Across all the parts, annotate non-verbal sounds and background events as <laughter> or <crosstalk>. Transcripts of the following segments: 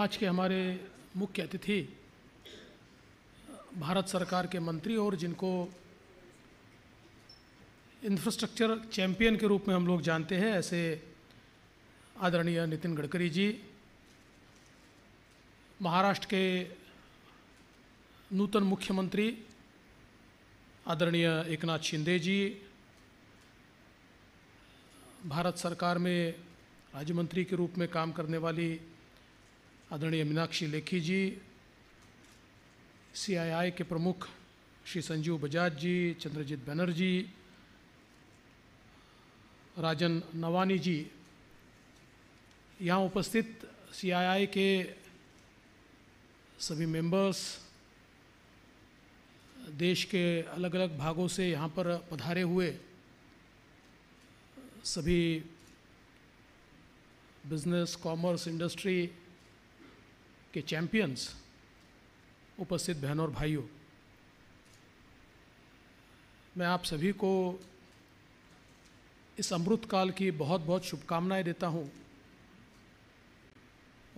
आज के हमारे मुख्य अतिथि भारत सरकार के मंत्री और जिनको इंफ्रास्ट्रक्चर चैंपियन के रूप में हम लोग जानते हैं ऐसे आदरणीय नितिन गडकरी जी महाराष्ट्र के नूतन मुख्यमंत्री आदरणीय एकनाथ शिंदे जी भारत सरकार में राज्य मंत्री के रूप में काम करने वाली आदरणीय मीनाक्षी लेखी जी सीआईआई के प्रमुख श्री संजीव बजाज जी चंद्रजीत बनर्जी राजन नवानी जी यहाँ उपस्थित सीआईआई के सभी मेंबर्स देश के अलग अलग भागों से यहाँ पर पधारे हुए सभी बिजनेस कॉमर्स इंडस्ट्री के चैंपियंस उपस्थित बहनों और भाइयों मैं आप सभी को इस अमृत काल की बहुत बहुत शुभकामनाएं देता हूं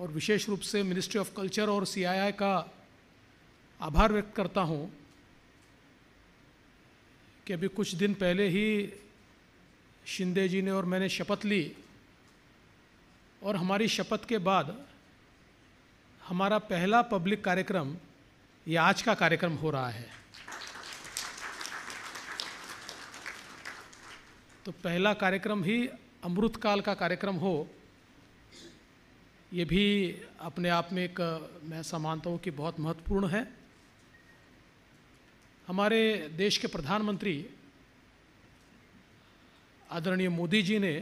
और विशेष रूप से मिनिस्ट्री ऑफ कल्चर और सीआईआई का आभार व्यक्त करता हूं कि अभी कुछ दिन पहले ही शिंदे जी ने और मैंने शपथ ली और हमारी शपथ के बाद हमारा पहला पब्लिक कार्यक्रम ये आज का कार्यक्रम हो रहा है तो पहला कार्यक्रम ही अमृतकाल का कार्यक्रम हो ये भी अपने आप में एक मैं समानता हूँ कि बहुत महत्वपूर्ण है हमारे देश के प्रधानमंत्री आदरणीय मोदी जी ने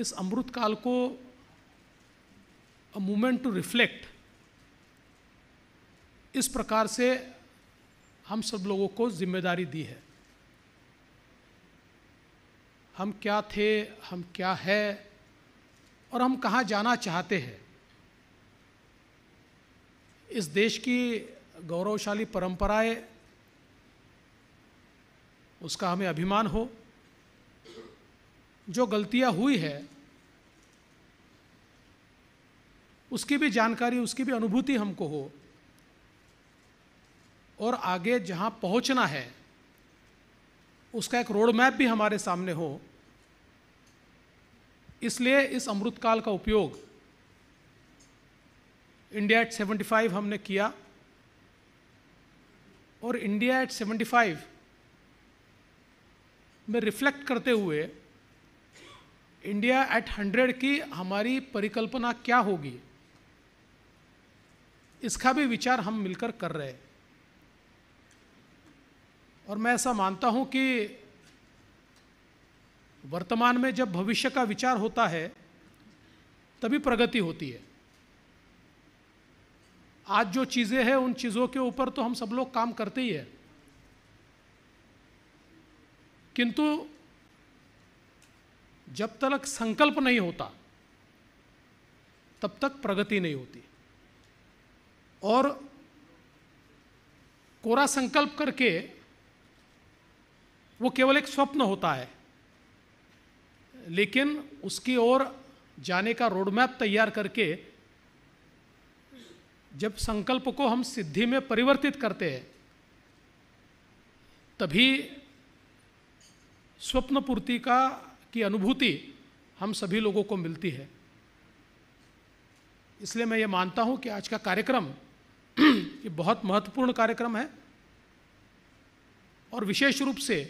इस अमृतकाल को अ मोमेंट टू रिफ्लेक्ट इस प्रकार से हम सब लोगों को जिम्मेदारी दी है हम क्या थे हम क्या है और हम कहाँ जाना चाहते हैं इस देश की गौरवशाली परंपराएं उसका हमें अभिमान हो जो गलतियाँ हुई है उसकी भी जानकारी उसकी भी अनुभूति हमको हो और आगे जहाँ पहुँचना है उसका एक रोड मैप भी हमारे सामने हो इसलिए इस अमृतकाल का उपयोग इंडिया एट 75 हमने किया और इंडिया एट 75 में रिफ्लेक्ट करते हुए इंडिया एट 100 की हमारी परिकल्पना क्या होगी इसका भी विचार हम मिलकर कर रहे हैं और मैं ऐसा मानता हूं कि वर्तमान में जब भविष्य का विचार होता है तभी प्रगति होती है आज जो चीज़ें हैं उन चीज़ों के ऊपर तो हम सब लोग काम करते ही है किंतु जब तक संकल्प नहीं होता तब तक प्रगति नहीं होती और कोरा संकल्प करके वो केवल एक स्वप्न होता है लेकिन उसकी ओर जाने का रोड मैप तैयार करके जब संकल्प को हम सिद्धि में परिवर्तित करते हैं तभी स्वप्न पूर्ति का की अनुभूति हम सभी लोगों को मिलती है इसलिए मैं ये मानता हूँ कि आज का कार्यक्रम <clears throat> ये बहुत महत्वपूर्ण कार्यक्रम है और विशेष रूप से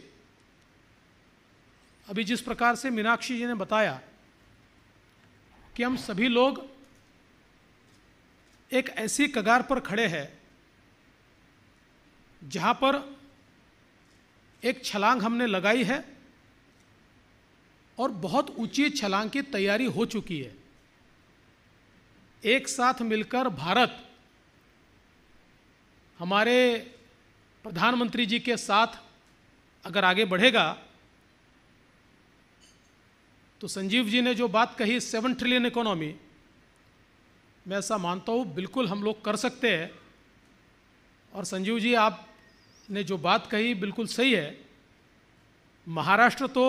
अभी जिस प्रकार से मीनाक्षी जी ने बताया कि हम सभी लोग एक ऐसी कगार पर खड़े हैं जहां पर एक छलांग हमने लगाई है और बहुत ऊंची छलांग की तैयारी हो चुकी है एक साथ मिलकर भारत हमारे प्रधानमंत्री जी के साथ अगर आगे बढ़ेगा तो संजीव जी ने जो बात कही सेवन ट्रिलियन इकोनॉमी मैं ऐसा मानता हूँ बिल्कुल हम लोग कर सकते हैं और संजीव जी आप ने जो बात कही बिल्कुल सही है महाराष्ट्र तो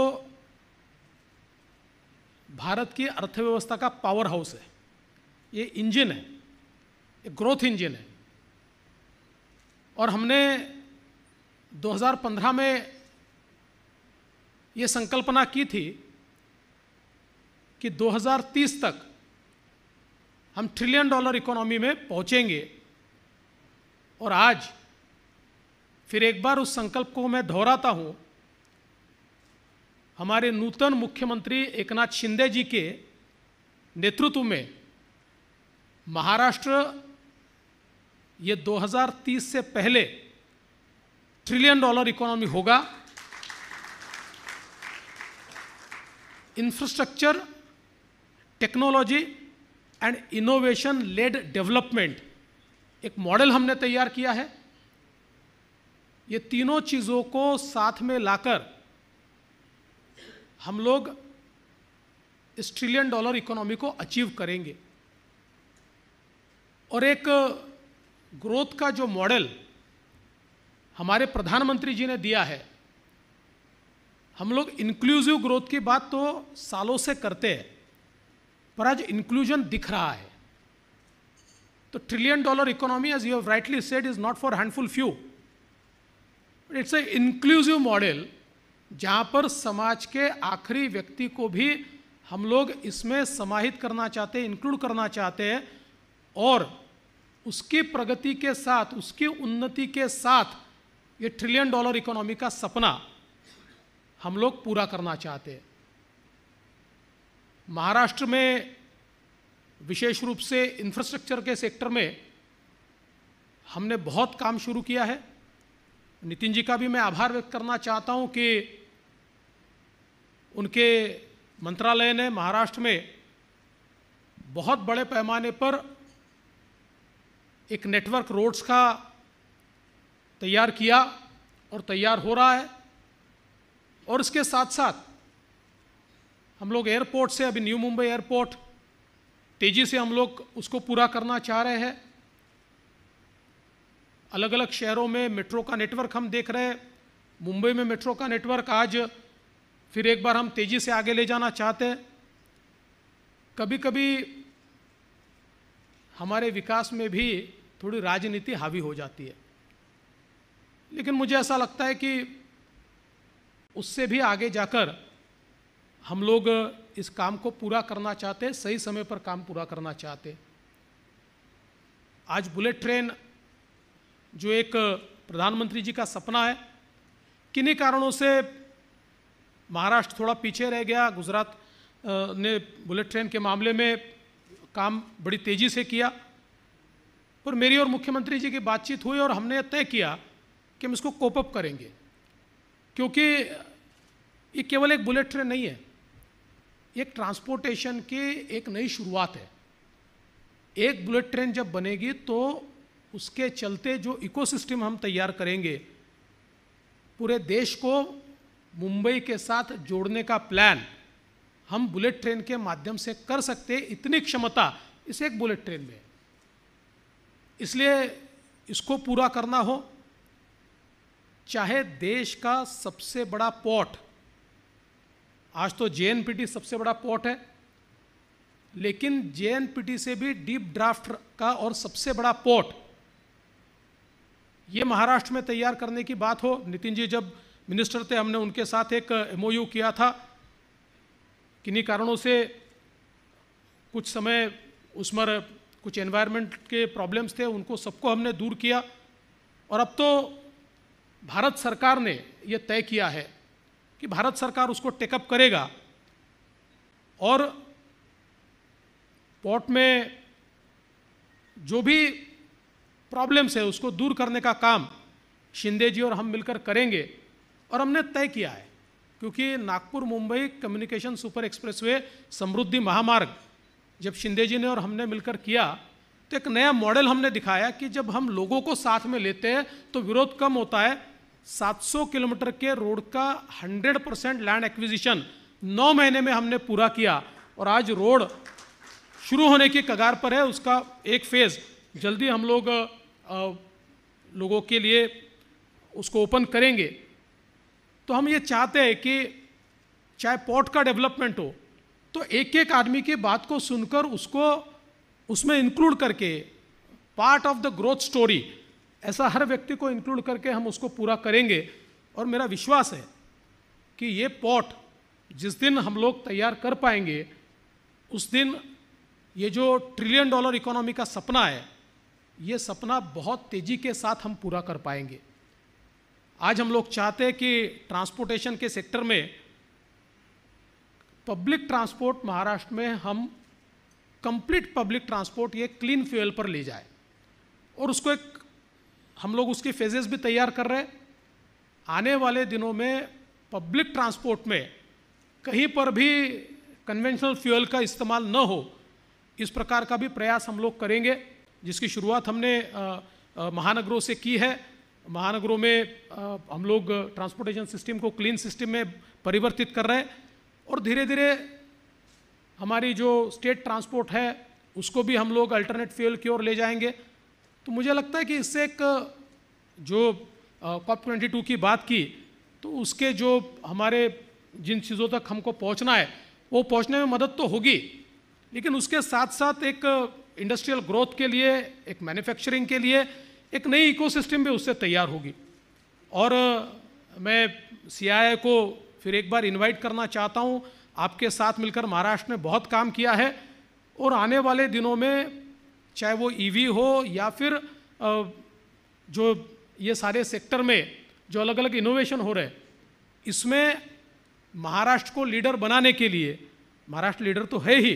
भारत की अर्थव्यवस्था का पावर हाउस है ये इंजन है ये ग्रोथ इंजन है और हमने 2015 में ये संकल्पना की थी कि 2030 तक हम ट्रिलियन डॉलर इकोनॉमी में पहुंचेंगे और आज फिर एक बार उस संकल्प को मैं दोहराता हूं हमारे नूतन मुख्यमंत्री एकनाथ शिंदे जी के नेतृत्व में महाराष्ट्र ये 2030 से पहले ट्रिलियन डॉलर इकोनॉमी होगा infrastructure technology and innovation led development एक मॉडल हमने तैयार किया है ये तीनों चीज़ों को साथ में लाकर हम लोग इस ट्रिलियन डॉलर इकोनॉमी को अचीव करेंगे और एक ग्रोथ का जो मॉडल हमारे प्रधानमंत्री जी ने दिया है हम लोग इंक्लूसिव ग्रोथ की बात तो सालों से करते हैं पर आज इंक्लूजन दिख रहा है तो trillion dollar economy as you have rightly said is not for handful few it's a inclusive model जहां पर समाज के आखिरी व्यक्ति को भी हम लोग इसमें समाहित करना चाहते हैं इंक्लूड करना चाहते हैं और उसकी प्रगति के साथ उसकी उन्नति के साथ ये ट्रिलियन डॉलर इकोनॉमी का सपना हम लोग पूरा करना चाहते हैं महाराष्ट्र में विशेष रूप से इंफ्रास्ट्रक्चर के सेक्टर में हमने बहुत काम शुरू किया है नितिन जी का भी मैं आभार व्यक्त करना चाहता हूं कि उनके मंत्रालय ने महाराष्ट्र में बहुत बड़े पैमाने पर एक नेटवर्क रोड्स का तैयार किया और तैयार हो रहा है और इसके साथ साथ हम लोग एयरपोर्ट से अभी न्यू मुंबई एयरपोर्ट तेज़ी से हम लोग उसको पूरा करना चाह रहे हैं अलग अलग शहरों में मेट्रो का नेटवर्क हम देख रहे हैं मुंबई में मेट्रो का नेटवर्क आज फिर एक बार हम तेज़ी से आगे ले जाना चाहते हैं कभी कभी हमारे विकास में भी थोड़ी राजनीति हावी हो जाती है लेकिन मुझे ऐसा लगता है कि उससे भी आगे जाकर हम लोग इस काम को पूरा करना चाहते सही समय पर काम पूरा करना चाहते आज बुलेट ट्रेन जो एक प्रधानमंत्री जी का सपना है किन्हीं कारणों से महाराष्ट्र थोड़ा पीछे रह गया गुजरात ने बुलेट ट्रेन के मामले में काम बड़ी तेज़ी से किया और मेरी और मुख्यमंत्री जी की बातचीत हुई और हमने तय किया कि हम इसको कोपअप करेंगे क्योंकि ये केवल एक बुलेट ट्रेन नहीं है एक ट्रांसपोर्टेशन की एक नई शुरुआत है एक बुलेट ट्रेन जब बनेगी तो उसके चलते जो इकोसिस्टम हम तैयार करेंगे पूरे देश को मुंबई के साथ जोड़ने का प्लान हम बुलेट ट्रेन के माध्यम से कर सकते इतनी क्षमता इस एक बुलेट ट्रेन में है इसलिए इसको पूरा करना हो चाहे देश का सबसे बड़ा पोर्ट आज तो जे सबसे बड़ा पोर्ट है लेकिन जे से भी डीप ड्राफ्ट का और सबसे बड़ा पोर्ट ये महाराष्ट्र में तैयार करने की बात हो नितिन जी जब मिनिस्टर थे हमने उनके साथ एक एमओयू किया था किन्हीं कारणों से कुछ समय उसमें कुछ एनवायरनमेंट के प्रॉब्लम्स थे उनको सबको हमने दूर किया और अब तो भारत सरकार ने यह तय किया है कि भारत सरकार उसको टेकअप करेगा और पोर्ट में जो भी प्रॉब्लम्स है उसको दूर करने का काम शिंदे जी और हम मिलकर करेंगे और हमने तय किया है क्योंकि Nagpur Mumbai communication super expressway Samruddhi Mahamarg जब शिंदे जी ने और हमने मिलकर किया तो एक नया मॉडल हमने दिखाया कि जब हम लोगों को साथ में लेते हैं तो विरोध कम होता है 700 किलोमीटर के रोड का 100 परसेंट लैंड एक्विजिशन नौ महीने में हमने पूरा किया और आज रोड शुरू होने की कगार पर है उसका एक फेज़ जल्दी हम लोग आ, लोगों के लिए उसको ओपन करेंगे तो हम ये चाहते हैं कि चाहे पोर्ट का डेवलपमेंट हो तो एक एक आदमी की बात को सुनकर उसको उसमें इंक्लूड करके part of the growth story ऐसा हर व्यक्ति को इंक्लूड करके हम उसको पूरा करेंगे और मेरा विश्वास है कि ये पॉट जिस दिन हम लोग तैयार कर पाएंगे उस दिन ये जो ट्रिलियन डॉलर इकोनॉमी का सपना है ये सपना बहुत तेज़ी के साथ हम पूरा कर पाएंगे आज हम लोग चाहते हैं कि ट्रांसपोर्टेशन के सेक्टर में पब्लिक ट्रांसपोर्ट महाराष्ट्र में हम कंप्लीट पब्लिक ट्रांसपोर्ट ये क्लीन फ्यूल पर ले जाए और उसको एक हम लोग उसके फेजेस भी तैयार कर रहे हैं आने वाले दिनों में पब्लिक ट्रांसपोर्ट में कहीं पर भी कन्वेंशनल फ्यूल का इस्तेमाल न हो इस प्रकार का भी प्रयास हम लोग करेंगे जिसकी शुरुआत हमने महानगरों से की है महानगरों में आ, हम लोग ट्रांसपोर्टेशन सिस्टम को क्लीन सिस्टम में परिवर्तित कर रहे हैं और धीरे धीरे हमारी जो स्टेट ट्रांसपोर्ट है उसको भी हम लोग अल्टरनेट फ्यूल की ओर ले जाएंगे तो मुझे लगता है कि इससे एक जो कॉप ट्वेंटी टू की बात की तो उसके जो हमारे जिन चीज़ों तक हमको पहुंचना है वो पहुंचने में मदद तो होगी लेकिन उसके साथ साथ एक इंडस्ट्रियल ग्रोथ के लिए एक मैन्युफैक्चरिंग के लिए एक नई इकोसिस्टम भी उससे तैयार होगी और मैं सी को फिर एक बार इनवाइट करना चाहता हूँ आपके साथ मिलकर महाराष्ट्र ने बहुत काम किया है और आने वाले दिनों में चाहे वो ईवी e हो या फिर जो ये सारे सेक्टर में जो अलग अलग इनोवेशन हो रहे हैं इसमें महाराष्ट्र को लीडर बनाने के लिए महाराष्ट्र लीडर तो है ही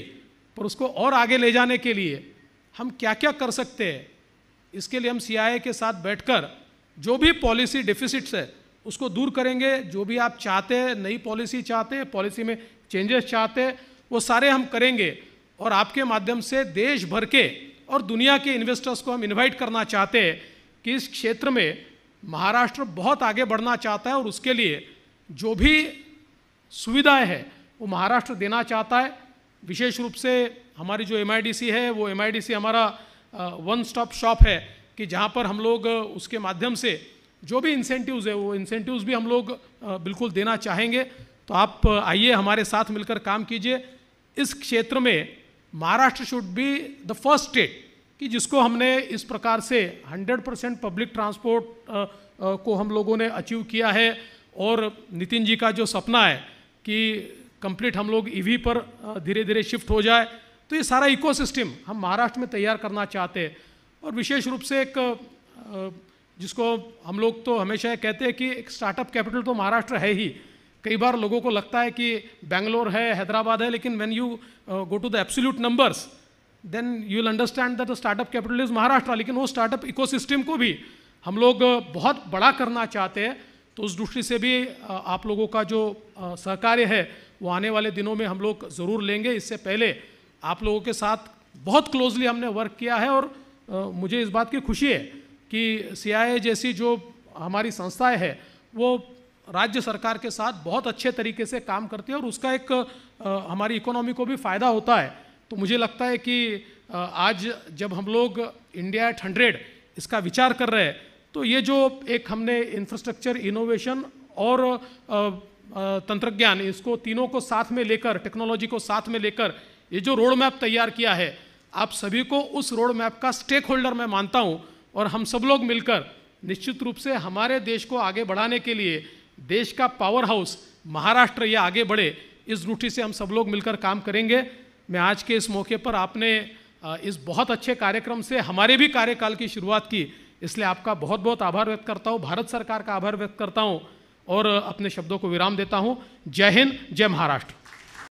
पर उसको और आगे ले जाने के लिए हम क्या क्या कर सकते हैं इसके लिए हम सी के साथ बैठकर जो भी पॉलिसी डिफिसिट्स है उसको दूर करेंगे जो भी आप चाहते हैं नई पॉलिसी चाहते हैं पॉलिसी में चेंजेस चाहते हैं वो सारे हम करेंगे और आपके माध्यम से देश भर के और दुनिया के इन्वेस्टर्स को हम इनवाइट करना चाहते हैं कि इस क्षेत्र में महाराष्ट्र बहुत आगे बढ़ना चाहता है और उसके लिए जो भी सुविधाएं हैं वो महाराष्ट्र देना चाहता है विशेष रूप से हमारी जो एम है वो एम हमारा वन स्टॉप शॉप है कि जहाँ पर हम लोग उसके माध्यम से जो भी इंसेंटिव्स है वो इंसेंटिव्स भी हम लोग बिल्कुल देना चाहेंगे तो आप आइए हमारे साथ मिलकर काम कीजिए इस क्षेत्र में Maharashtra should be the first state कि जिसको हमने इस प्रकार से 100 परसेंट पब्लिक ट्रांसपोर्ट को हम लोगों ने अचीव किया है और नितिन जी का जो सपना है कि कंप्लीट हम लोग ईवी e पर धीरे धीरे शिफ्ट हो जाए तो ये सारा इकोसिस्टम हम महाराष्ट्र में तैयार करना चाहते हैं और विशेष रूप से एक जिसको हम लोग तो हमेशा कहते हैं कि एक स्टार्टअप कैपिटल तो महाराष्ट्र है ही कई बार लोगों को लगता है कि बेंगलोर है हैदराबाद है लेकिन when you go to the absolute numbers then you will understand that the startup capital is Maharashtra लेकिन वो स्टार्टअप इकोसिस्टम को भी हम लोग uh, बहुत बड़ा करना चाहते हैं तो उस दृष्टि से भी uh, आप लोगों का जो uh, सहकार्य है वो आने वाले दिनों में हम लोग ज़रूर लेंगे इससे पहले आप लोगों के साथ बहुत क्लोजली हमने वर्क किया है और मुझे इस बात की खुशी है कि सी जैसी जो हमारी संस्थाएं है वो राज्य सरकार के साथ बहुत अच्छे तरीके से काम करती है और उसका एक आ, हमारी इकोनॉमी को भी फ़ायदा होता है तो मुझे लगता है कि आ, आज जब हम लोग इंडिया एट हंड्रेड इसका विचार कर रहे हैं तो ये जो एक हमने इंफ्रास्ट्रक्चर इनोवेशन और तंत्रज्ञान इसको तीनों को साथ में लेकर टेक्नोलॉजी को साथ में लेकर ये जो रोड मैप तैयार किया है आप सभी को उस रोड मैप का स्टेक होल्डर मैं मानता हूँ और हम सब लोग मिलकर निश्चित रूप से हमारे देश को आगे बढ़ाने के लिए देश का पावर हाउस महाराष्ट्र ये आगे बढ़े इस रूटी से हम सब लोग मिलकर काम करेंगे मैं आज के इस मौके पर आपने इस बहुत अच्छे कार्यक्रम से हमारे भी कार्यकाल की शुरुआत की इसलिए आपका बहुत बहुत आभार व्यक्त करता हूँ भारत सरकार का आभार व्यक्त करता हूँ और अपने शब्दों को विराम देता हूँ जय हिंद जय महाराष्ट्र